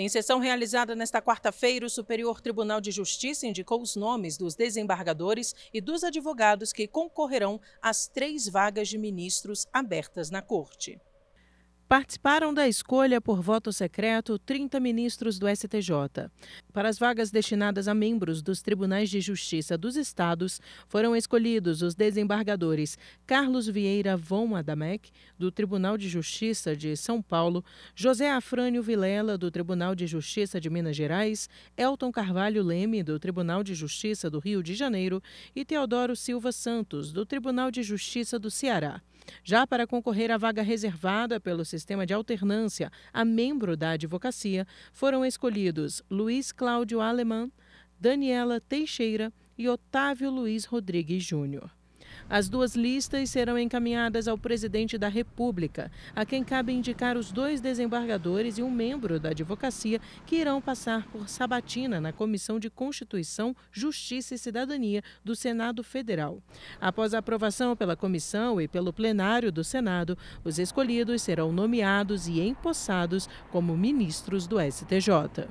Em sessão realizada nesta quarta-feira, o Superior Tribunal de Justiça indicou os nomes dos desembargadores e dos advogados que concorrerão às três vagas de ministros abertas na Corte. Participaram da escolha por voto secreto 30 ministros do STJ. Para as vagas destinadas a membros dos tribunais de justiça dos estados, foram escolhidos os desembargadores Carlos Vieira Von Adamec, do Tribunal de Justiça de São Paulo, José Afrânio Vilela, do Tribunal de Justiça de Minas Gerais, Elton Carvalho Leme, do Tribunal de Justiça do Rio de Janeiro, e Teodoro Silva Santos, do Tribunal de Justiça do Ceará. Já para concorrer à vaga reservada pelo sistema sistema de alternância a membro da advocacia, foram escolhidos Luiz Cláudio Alemã, Daniela Teixeira e Otávio Luiz Rodrigues Júnior. As duas listas serão encaminhadas ao presidente da República, a quem cabe indicar os dois desembargadores e um membro da advocacia que irão passar por sabatina na Comissão de Constituição, Justiça e Cidadania do Senado Federal. Após a aprovação pela comissão e pelo plenário do Senado, os escolhidos serão nomeados e empossados como ministros do STJ.